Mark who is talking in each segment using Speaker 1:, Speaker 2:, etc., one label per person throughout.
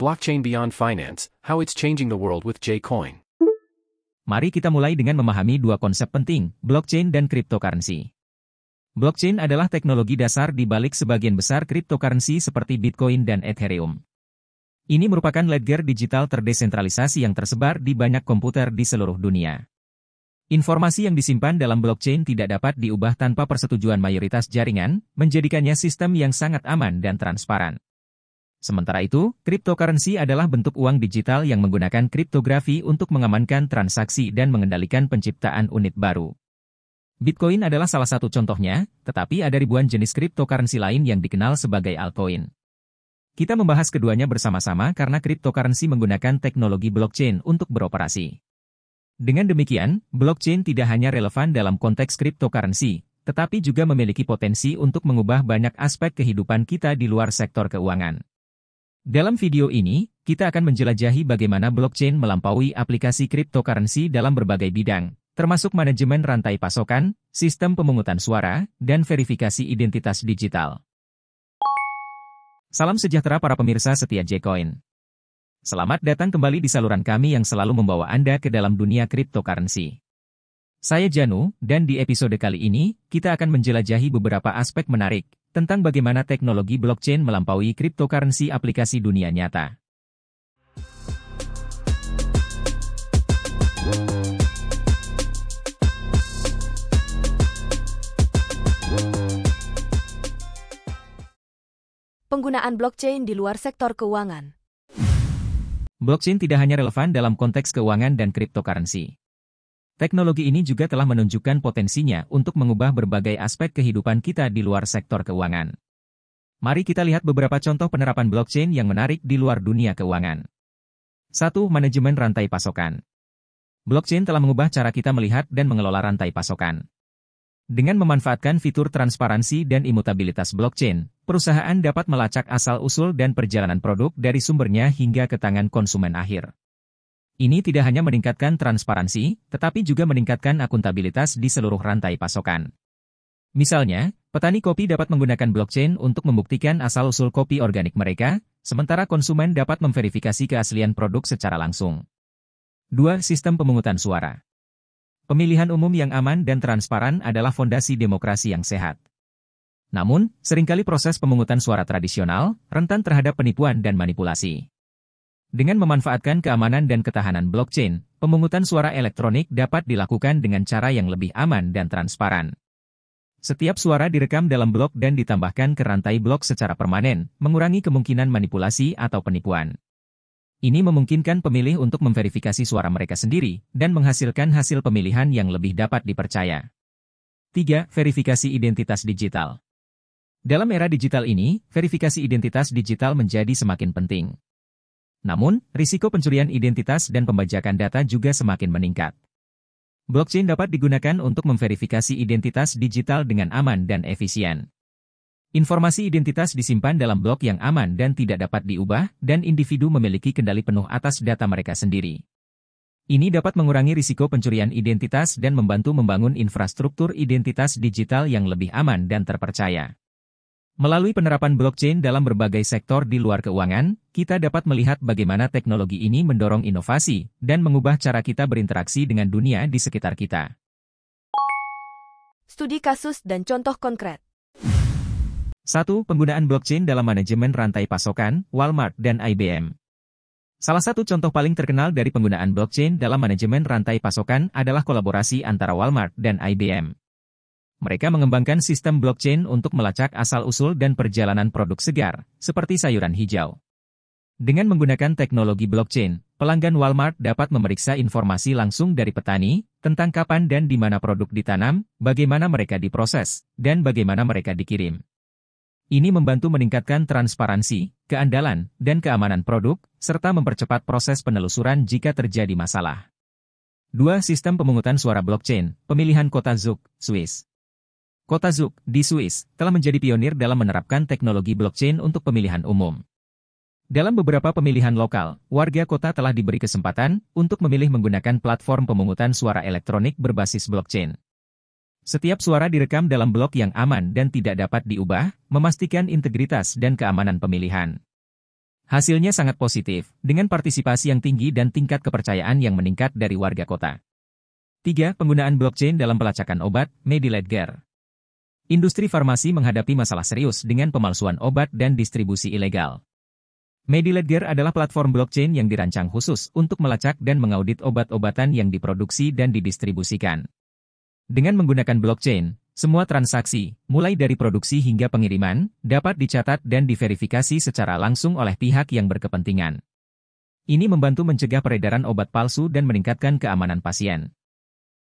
Speaker 1: Blockchain Beyond
Speaker 2: Finance, How It's Changing the World with Jcoin.
Speaker 1: Mari kita mulai dengan memahami dua konsep penting, blockchain dan cryptocurrency. Blockchain adalah teknologi dasar di balik sebagian besar cryptocurrency seperti Bitcoin dan Ethereum. Ini merupakan ledger digital terdesentralisasi yang tersebar di banyak komputer di seluruh dunia. Informasi yang disimpan dalam blockchain tidak dapat diubah tanpa persetujuan mayoritas jaringan, menjadikannya sistem yang sangat aman dan transparan. Sementara itu, cryptocurrency adalah bentuk uang digital yang menggunakan kriptografi untuk mengamankan transaksi dan mengendalikan penciptaan unit baru. Bitcoin adalah salah satu contohnya, tetapi ada ribuan jenis cryptocurrency lain yang dikenal sebagai altcoin. Kita membahas keduanya bersama-sama karena cryptocurrency menggunakan teknologi blockchain untuk beroperasi. Dengan demikian, blockchain tidak hanya relevan dalam konteks cryptocurrency, tetapi juga memiliki potensi untuk mengubah banyak aspek kehidupan kita di luar sektor keuangan. Dalam video ini, kita akan menjelajahi bagaimana blockchain melampaui aplikasi cryptocurrency dalam berbagai bidang, termasuk manajemen rantai pasokan, sistem pemungutan suara, dan verifikasi identitas digital. Salam sejahtera para pemirsa setia Jcoin. Selamat datang kembali di saluran kami yang selalu membawa Anda ke dalam dunia cryptocurrency. Saya Janu, dan di episode kali ini, kita akan menjelajahi beberapa aspek menarik, tentang bagaimana teknologi blockchain melampaui cryptocurrency aplikasi dunia nyata.
Speaker 2: Penggunaan blockchain di luar sektor keuangan
Speaker 1: Blockchain tidak hanya relevan dalam konteks keuangan dan cryptocurrency. Teknologi ini juga telah menunjukkan potensinya untuk mengubah berbagai aspek kehidupan kita di luar sektor keuangan. Mari kita lihat beberapa contoh penerapan blockchain yang menarik di luar dunia keuangan. 1. Manajemen rantai pasokan. Blockchain telah mengubah cara kita melihat dan mengelola rantai pasokan. Dengan memanfaatkan fitur transparansi dan imutabilitas blockchain, perusahaan dapat melacak asal-usul dan perjalanan produk dari sumbernya hingga ke tangan konsumen akhir. Ini tidak hanya meningkatkan transparansi, tetapi juga meningkatkan akuntabilitas di seluruh rantai pasokan. Misalnya, petani kopi dapat menggunakan blockchain untuk membuktikan asal-usul kopi organik mereka, sementara konsumen dapat memverifikasi keaslian produk secara langsung. 2. Sistem pemungutan suara Pemilihan umum yang aman dan transparan adalah fondasi demokrasi yang sehat. Namun, seringkali proses pemungutan suara tradisional rentan terhadap penipuan dan manipulasi. Dengan memanfaatkan keamanan dan ketahanan blockchain, pemungutan suara elektronik dapat dilakukan dengan cara yang lebih aman dan transparan. Setiap suara direkam dalam blok dan ditambahkan ke rantai blok secara permanen, mengurangi kemungkinan manipulasi atau penipuan. Ini memungkinkan pemilih untuk memverifikasi suara mereka sendiri dan menghasilkan hasil pemilihan yang lebih dapat dipercaya. 3. Verifikasi identitas digital. Dalam era digital ini, verifikasi identitas digital menjadi semakin penting. Namun, risiko pencurian identitas dan pembajakan data juga semakin meningkat. Blockchain dapat digunakan untuk memverifikasi identitas digital dengan aman dan efisien. Informasi identitas disimpan dalam blok yang aman dan tidak dapat diubah, dan individu memiliki kendali penuh atas data mereka sendiri. Ini dapat mengurangi risiko pencurian identitas dan membantu membangun infrastruktur identitas digital yang lebih aman dan terpercaya. Melalui penerapan blockchain dalam berbagai sektor di luar keuangan, kita dapat melihat bagaimana teknologi ini mendorong inovasi dan mengubah cara kita berinteraksi dengan dunia di sekitar kita.
Speaker 2: Studi kasus dan contoh konkret
Speaker 1: 1. Penggunaan blockchain dalam manajemen rantai pasokan, Walmart dan IBM Salah satu contoh paling terkenal dari penggunaan blockchain dalam manajemen rantai pasokan adalah kolaborasi antara Walmart dan IBM. Mereka mengembangkan sistem blockchain untuk melacak asal-usul dan perjalanan produk segar, seperti sayuran hijau. Dengan menggunakan teknologi blockchain, pelanggan Walmart dapat memeriksa informasi langsung dari petani tentang kapan dan di mana produk ditanam, bagaimana mereka diproses, dan bagaimana mereka dikirim. Ini membantu meningkatkan transparansi, keandalan, dan keamanan produk, serta mempercepat proses penelusuran jika terjadi masalah. Dua sistem pemungutan suara blockchain, pemilihan kota Zug, Swiss. Kota Zug, di Swiss, telah menjadi pionir dalam menerapkan teknologi blockchain untuk pemilihan umum. Dalam beberapa pemilihan lokal, warga kota telah diberi kesempatan untuk memilih menggunakan platform pemungutan suara elektronik berbasis blockchain. Setiap suara direkam dalam blok yang aman dan tidak dapat diubah, memastikan integritas dan keamanan pemilihan. Hasilnya sangat positif, dengan partisipasi yang tinggi dan tingkat kepercayaan yang meningkat dari warga kota. 3. Penggunaan blockchain dalam pelacakan obat, Mediledger. Industri farmasi menghadapi masalah serius dengan pemalsuan obat dan distribusi ilegal. Mediledger adalah platform blockchain yang dirancang khusus untuk melacak dan mengaudit obat-obatan yang diproduksi dan didistribusikan. Dengan menggunakan blockchain, semua transaksi, mulai dari produksi hingga pengiriman, dapat dicatat dan diverifikasi secara langsung oleh pihak yang berkepentingan. Ini membantu mencegah peredaran obat palsu dan meningkatkan keamanan pasien.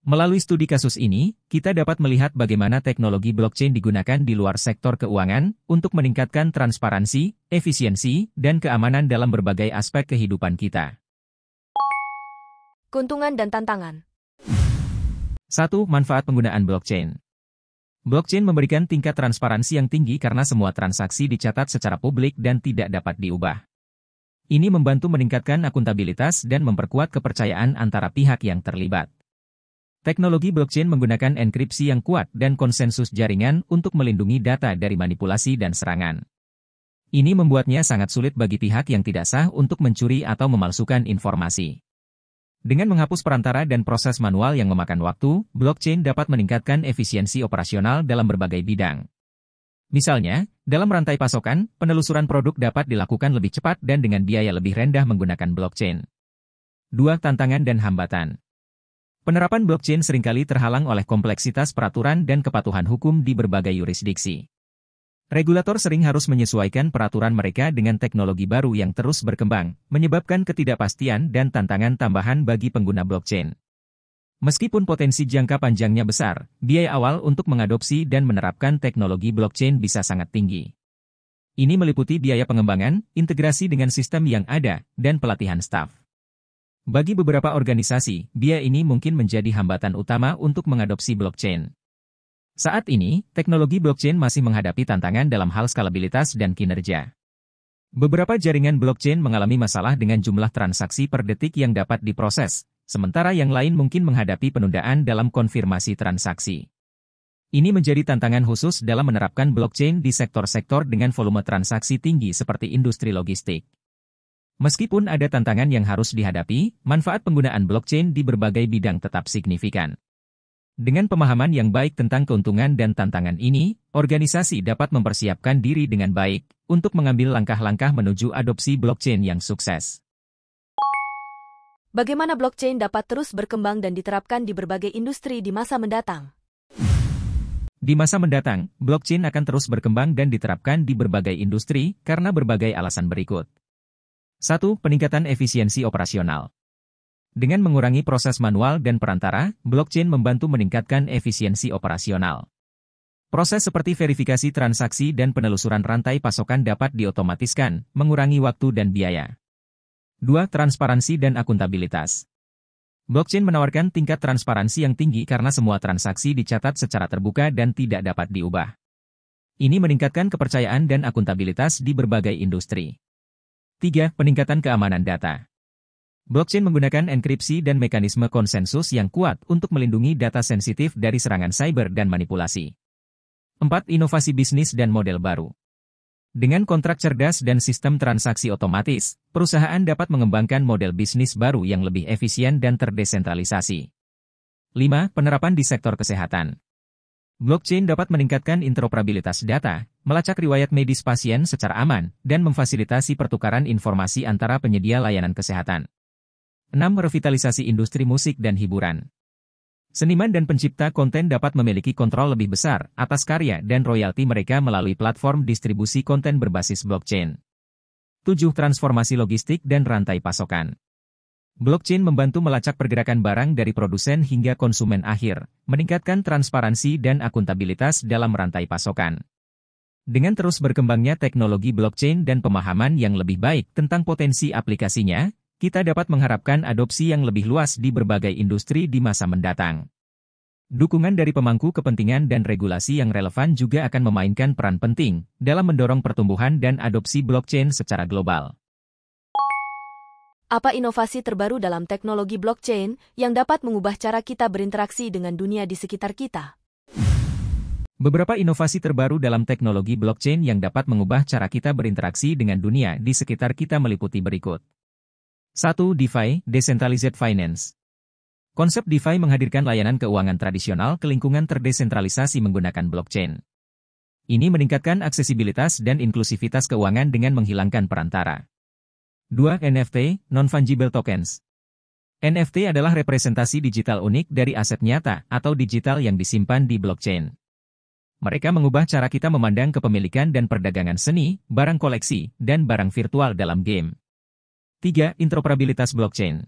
Speaker 1: Melalui studi kasus ini, kita dapat melihat bagaimana teknologi blockchain digunakan di luar sektor keuangan untuk meningkatkan transparansi, efisiensi, dan keamanan dalam berbagai aspek kehidupan kita.
Speaker 2: Keuntungan dan tantangan
Speaker 1: 1. Manfaat penggunaan blockchain Blockchain memberikan tingkat transparansi yang tinggi karena semua transaksi dicatat secara publik dan tidak dapat diubah. Ini membantu meningkatkan akuntabilitas dan memperkuat kepercayaan antara pihak yang terlibat. Teknologi blockchain menggunakan enkripsi yang kuat dan konsensus jaringan untuk melindungi data dari manipulasi dan serangan. Ini membuatnya sangat sulit bagi pihak yang tidak sah untuk mencuri atau memalsukan informasi. Dengan menghapus perantara dan proses manual yang memakan waktu, blockchain dapat meningkatkan efisiensi operasional dalam berbagai bidang. Misalnya, dalam rantai pasokan, penelusuran produk dapat dilakukan lebih cepat dan dengan biaya lebih rendah menggunakan blockchain. Dua tantangan dan hambatan. Penerapan blockchain seringkali terhalang oleh kompleksitas peraturan dan kepatuhan hukum di berbagai yurisdiksi. Regulator sering harus menyesuaikan peraturan mereka dengan teknologi baru yang terus berkembang, menyebabkan ketidakpastian dan tantangan tambahan bagi pengguna blockchain. Meskipun potensi jangka panjangnya besar, biaya awal untuk mengadopsi dan menerapkan teknologi blockchain bisa sangat tinggi. Ini meliputi biaya pengembangan, integrasi dengan sistem yang ada, dan pelatihan staf. Bagi beberapa organisasi, biaya ini mungkin menjadi hambatan utama untuk mengadopsi blockchain. Saat ini, teknologi blockchain masih menghadapi tantangan dalam hal skalabilitas dan kinerja. Beberapa jaringan blockchain mengalami masalah dengan jumlah transaksi per detik yang dapat diproses, sementara yang lain mungkin menghadapi penundaan dalam konfirmasi transaksi. Ini menjadi tantangan khusus dalam menerapkan blockchain di sektor-sektor dengan volume transaksi tinggi seperti industri logistik. Meskipun ada tantangan yang harus dihadapi, manfaat penggunaan blockchain di berbagai bidang tetap signifikan. Dengan pemahaman yang baik tentang keuntungan dan tantangan ini, organisasi dapat mempersiapkan diri dengan baik untuk mengambil langkah-langkah menuju adopsi blockchain yang sukses.
Speaker 2: Bagaimana blockchain dapat terus berkembang dan diterapkan di berbagai industri di masa mendatang?
Speaker 1: Di masa mendatang, blockchain akan terus berkembang dan diterapkan di berbagai industri karena berbagai alasan berikut. 1. Peningkatan efisiensi operasional. Dengan mengurangi proses manual dan perantara, blockchain membantu meningkatkan efisiensi operasional. Proses seperti verifikasi transaksi dan penelusuran rantai pasokan dapat diotomatiskan, mengurangi waktu dan biaya. 2. Transparansi dan akuntabilitas. Blockchain menawarkan tingkat transparansi yang tinggi karena semua transaksi dicatat secara terbuka dan tidak dapat diubah. Ini meningkatkan kepercayaan dan akuntabilitas di berbagai industri. 3. Peningkatan keamanan data. Blockchain menggunakan enkripsi dan mekanisme konsensus yang kuat untuk melindungi data sensitif dari serangan cyber dan manipulasi. 4. Inovasi bisnis dan model baru. Dengan kontrak cerdas dan sistem transaksi otomatis, perusahaan dapat mengembangkan model bisnis baru yang lebih efisien dan terdesentralisasi. 5. Penerapan di sektor kesehatan. Blockchain dapat meningkatkan interoperabilitas data, melacak riwayat medis pasien secara aman, dan memfasilitasi pertukaran informasi antara penyedia layanan kesehatan. 6. Revitalisasi industri musik dan hiburan Seniman dan pencipta konten dapat memiliki kontrol lebih besar atas karya dan royalti mereka melalui platform distribusi konten berbasis blockchain. 7. Transformasi logistik dan rantai pasokan Blockchain membantu melacak pergerakan barang dari produsen hingga konsumen akhir, meningkatkan transparansi dan akuntabilitas dalam rantai pasokan. Dengan terus berkembangnya teknologi blockchain dan pemahaman yang lebih baik tentang potensi aplikasinya, kita dapat mengharapkan adopsi yang lebih luas di berbagai industri di masa mendatang. Dukungan dari pemangku kepentingan dan regulasi yang relevan juga akan memainkan peran penting dalam mendorong pertumbuhan dan adopsi blockchain secara global.
Speaker 2: Apa inovasi terbaru dalam teknologi blockchain yang dapat mengubah cara kita berinteraksi dengan dunia di sekitar kita?
Speaker 1: Beberapa inovasi terbaru dalam teknologi blockchain yang dapat mengubah cara kita berinteraksi dengan dunia di sekitar kita meliputi berikut. 1. DeFi, Decentralized Finance. Konsep DeFi menghadirkan layanan keuangan tradisional ke lingkungan terdesentralisasi menggunakan blockchain. Ini meningkatkan aksesibilitas dan inklusivitas keuangan dengan menghilangkan perantara. 2. NFT, Non-Fungible Tokens NFT adalah representasi digital unik dari aset nyata atau digital yang disimpan di blockchain. Mereka mengubah cara kita memandang kepemilikan dan perdagangan seni, barang koleksi, dan barang virtual dalam game. 3. Interoperabilitas blockchain.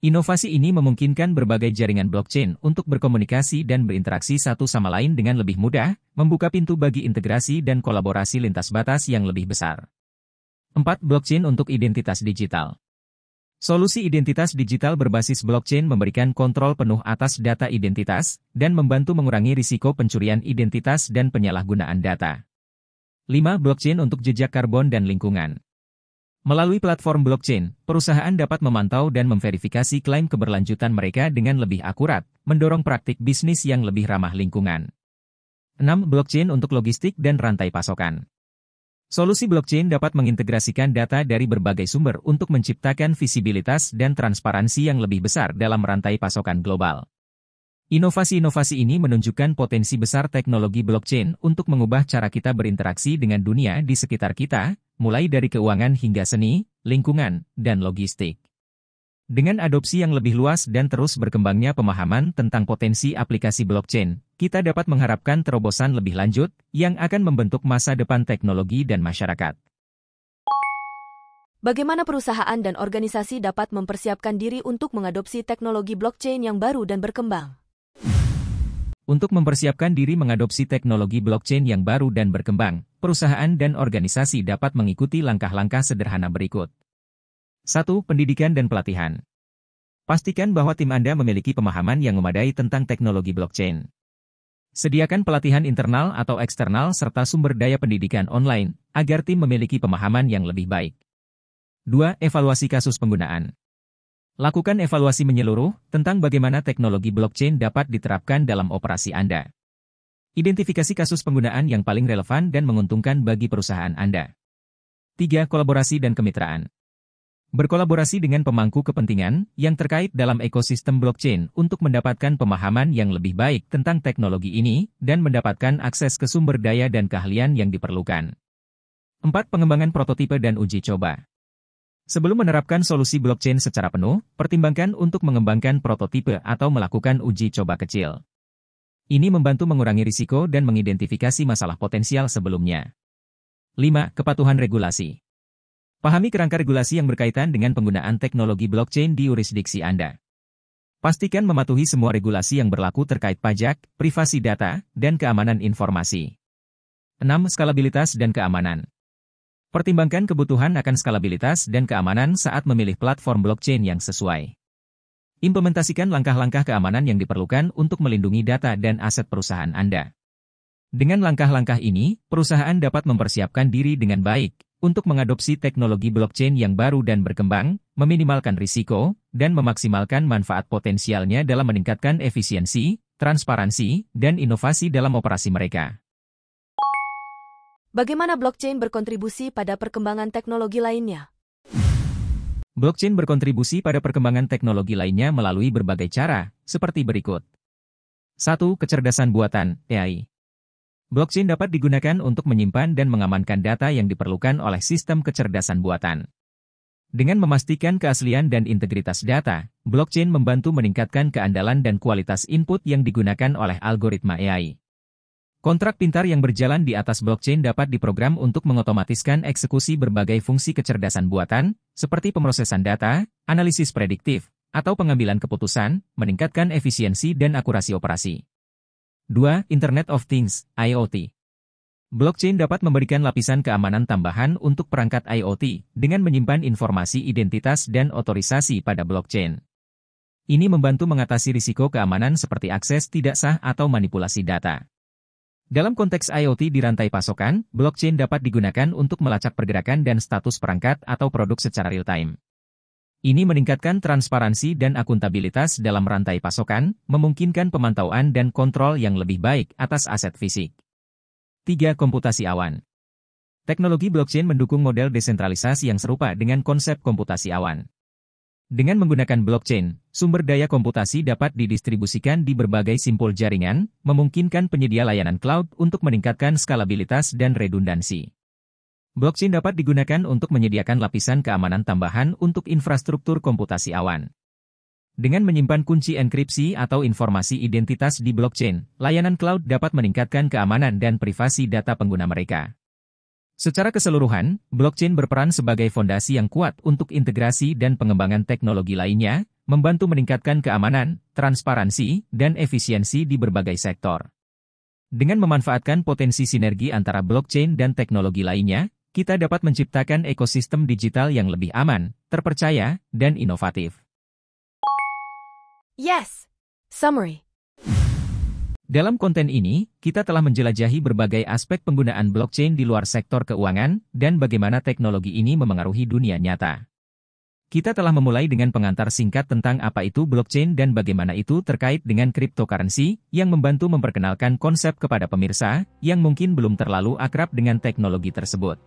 Speaker 1: Inovasi ini memungkinkan berbagai jaringan blockchain untuk berkomunikasi dan berinteraksi satu sama lain dengan lebih mudah, membuka pintu bagi integrasi dan kolaborasi lintas batas yang lebih besar. 4. Blockchain untuk identitas digital. Solusi identitas digital berbasis blockchain memberikan kontrol penuh atas data identitas dan membantu mengurangi risiko pencurian identitas dan penyalahgunaan data. 5. Blockchain untuk jejak karbon dan lingkungan. Melalui platform blockchain, perusahaan dapat memantau dan memverifikasi klaim keberlanjutan mereka dengan lebih akurat, mendorong praktik bisnis yang lebih ramah lingkungan. 6. Blockchain untuk logistik dan rantai pasokan. Solusi blockchain dapat mengintegrasikan data dari berbagai sumber untuk menciptakan visibilitas dan transparansi yang lebih besar dalam rantai pasokan global. Inovasi-inovasi ini menunjukkan potensi besar teknologi blockchain untuk mengubah cara kita berinteraksi dengan dunia di sekitar kita, mulai dari keuangan hingga seni, lingkungan, dan logistik. Dengan adopsi yang lebih luas dan terus berkembangnya pemahaman tentang potensi aplikasi blockchain, kita dapat mengharapkan terobosan lebih lanjut yang akan membentuk masa depan teknologi dan masyarakat.
Speaker 2: Bagaimana perusahaan dan organisasi dapat mempersiapkan diri untuk mengadopsi teknologi blockchain yang baru dan berkembang?
Speaker 1: Untuk mempersiapkan diri mengadopsi teknologi blockchain yang baru dan berkembang, perusahaan dan organisasi dapat mengikuti langkah-langkah sederhana berikut. 1. Pendidikan dan pelatihan. Pastikan bahwa tim Anda memiliki pemahaman yang memadai tentang teknologi blockchain. Sediakan pelatihan internal atau eksternal serta sumber daya pendidikan online, agar tim memiliki pemahaman yang lebih baik. 2. Evaluasi kasus penggunaan. Lakukan evaluasi menyeluruh tentang bagaimana teknologi blockchain dapat diterapkan dalam operasi Anda. Identifikasi kasus penggunaan yang paling relevan dan menguntungkan bagi perusahaan Anda. 3. Kolaborasi dan kemitraan berkolaborasi dengan pemangku kepentingan yang terkait dalam ekosistem blockchain untuk mendapatkan pemahaman yang lebih baik tentang teknologi ini dan mendapatkan akses ke sumber daya dan keahlian yang diperlukan. 4. Pengembangan prototipe dan uji coba. Sebelum menerapkan solusi blockchain secara penuh, pertimbangkan untuk mengembangkan prototipe atau melakukan uji coba kecil. Ini membantu mengurangi risiko dan mengidentifikasi masalah potensial sebelumnya. 5. Kepatuhan regulasi. Pahami kerangka regulasi yang berkaitan dengan penggunaan teknologi blockchain di yurisdiksi Anda. Pastikan mematuhi semua regulasi yang berlaku terkait pajak, privasi data, dan keamanan informasi. 6. Skalabilitas dan keamanan. Pertimbangkan kebutuhan akan skalabilitas dan keamanan saat memilih platform blockchain yang sesuai. Implementasikan langkah-langkah keamanan yang diperlukan untuk melindungi data dan aset perusahaan Anda. Dengan langkah-langkah ini, perusahaan dapat mempersiapkan diri dengan baik untuk mengadopsi teknologi blockchain yang baru dan berkembang, meminimalkan risiko, dan memaksimalkan manfaat potensialnya dalam meningkatkan efisiensi, transparansi, dan inovasi dalam operasi mereka.
Speaker 2: Bagaimana blockchain berkontribusi pada perkembangan teknologi lainnya?
Speaker 1: Blockchain berkontribusi pada perkembangan teknologi lainnya melalui berbagai cara, seperti berikut. 1. Kecerdasan buatan, AI. Blockchain dapat digunakan untuk menyimpan dan mengamankan data yang diperlukan oleh sistem kecerdasan buatan. Dengan memastikan keaslian dan integritas data, blockchain membantu meningkatkan keandalan dan kualitas input yang digunakan oleh algoritma AI. Kontrak pintar yang berjalan di atas blockchain dapat diprogram untuk mengotomatiskan eksekusi berbagai fungsi kecerdasan buatan, seperti pemrosesan data, analisis prediktif, atau pengambilan keputusan, meningkatkan efisiensi dan akurasi operasi. 2. Internet of Things, IoT Blockchain dapat memberikan lapisan keamanan tambahan untuk perangkat IoT dengan menyimpan informasi identitas dan otorisasi pada blockchain. Ini membantu mengatasi risiko keamanan seperti akses tidak sah atau manipulasi data. Dalam konteks IoT di rantai pasokan, blockchain dapat digunakan untuk melacak pergerakan dan status perangkat atau produk secara real-time. Ini meningkatkan transparansi dan akuntabilitas dalam rantai pasokan, memungkinkan pemantauan dan kontrol yang lebih baik atas aset fisik. 3. Komputasi awan Teknologi blockchain mendukung model desentralisasi yang serupa dengan konsep komputasi awan. Dengan menggunakan blockchain, sumber daya komputasi dapat didistribusikan di berbagai simpul jaringan, memungkinkan penyedia layanan cloud untuk meningkatkan skalabilitas dan redundansi. Blockchain dapat digunakan untuk menyediakan lapisan keamanan tambahan untuk infrastruktur komputasi awan. Dengan menyimpan kunci enkripsi atau informasi identitas di blockchain, layanan cloud dapat meningkatkan keamanan dan privasi data pengguna mereka. Secara keseluruhan, blockchain berperan sebagai fondasi yang kuat untuk integrasi dan pengembangan teknologi lainnya, membantu meningkatkan keamanan, transparansi, dan efisiensi di berbagai sektor. Dengan memanfaatkan potensi sinergi antara blockchain dan teknologi lainnya, kita dapat menciptakan ekosistem digital yang lebih aman, terpercaya, dan inovatif.
Speaker 2: Yes. Summary.
Speaker 1: Dalam konten ini, kita telah menjelajahi berbagai aspek penggunaan blockchain di luar sektor keuangan dan bagaimana teknologi ini memengaruhi dunia nyata. Kita telah memulai dengan pengantar singkat tentang apa itu blockchain dan bagaimana itu terkait dengan cryptocurrency yang membantu memperkenalkan konsep kepada pemirsa yang mungkin belum terlalu akrab dengan teknologi tersebut.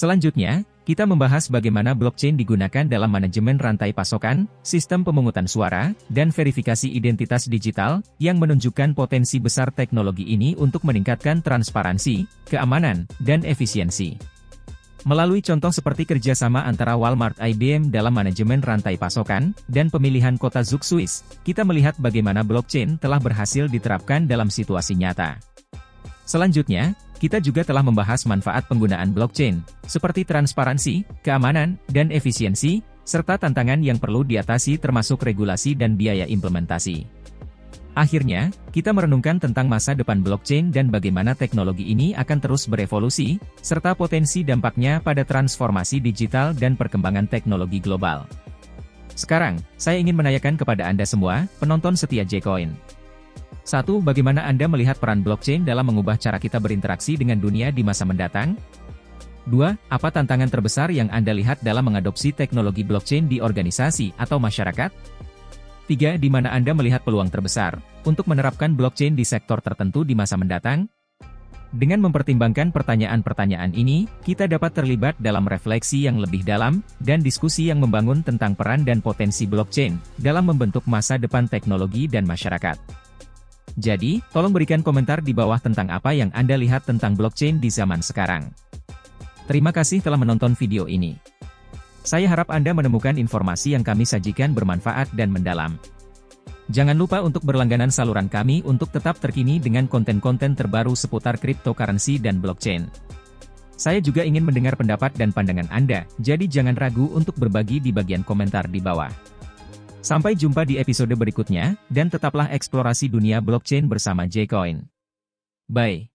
Speaker 1: Selanjutnya, kita membahas bagaimana blockchain digunakan dalam manajemen rantai pasokan, sistem pemungutan suara, dan verifikasi identitas digital, yang menunjukkan potensi besar teknologi ini untuk meningkatkan transparansi, keamanan, dan efisiensi. Melalui contoh seperti kerjasama antara Walmart IBM dalam manajemen rantai pasokan, dan pemilihan kota Zug Swiss, kita melihat bagaimana blockchain telah berhasil diterapkan dalam situasi nyata. Selanjutnya, kita juga telah membahas manfaat penggunaan blockchain, seperti transparansi, keamanan, dan efisiensi, serta tantangan yang perlu diatasi termasuk regulasi dan biaya implementasi. Akhirnya, kita merenungkan tentang masa depan blockchain dan bagaimana teknologi ini akan terus berevolusi, serta potensi dampaknya pada transformasi digital dan perkembangan teknologi global. Sekarang, saya ingin menanyakan kepada Anda semua, penonton setia Jcoin. 1. Bagaimana Anda melihat peran blockchain dalam mengubah cara kita berinteraksi dengan dunia di masa mendatang? 2. Apa tantangan terbesar yang Anda lihat dalam mengadopsi teknologi blockchain di organisasi atau masyarakat? 3. Di mana Anda melihat peluang terbesar untuk menerapkan blockchain di sektor tertentu di masa mendatang? Dengan mempertimbangkan pertanyaan-pertanyaan ini, kita dapat terlibat dalam refleksi yang lebih dalam dan diskusi yang membangun tentang peran dan potensi blockchain dalam membentuk masa depan teknologi dan masyarakat. Jadi, tolong berikan komentar di bawah tentang apa yang Anda lihat tentang blockchain di zaman sekarang. Terima kasih telah menonton video ini. Saya harap Anda menemukan informasi yang kami sajikan bermanfaat dan mendalam. Jangan lupa untuk berlangganan saluran kami untuk tetap terkini dengan konten-konten terbaru seputar cryptocurrency dan blockchain. Saya juga ingin mendengar pendapat dan pandangan Anda, jadi jangan ragu untuk berbagi di bagian komentar di bawah. Sampai jumpa di episode berikutnya, dan tetaplah eksplorasi dunia blockchain bersama Jcoin. Bye.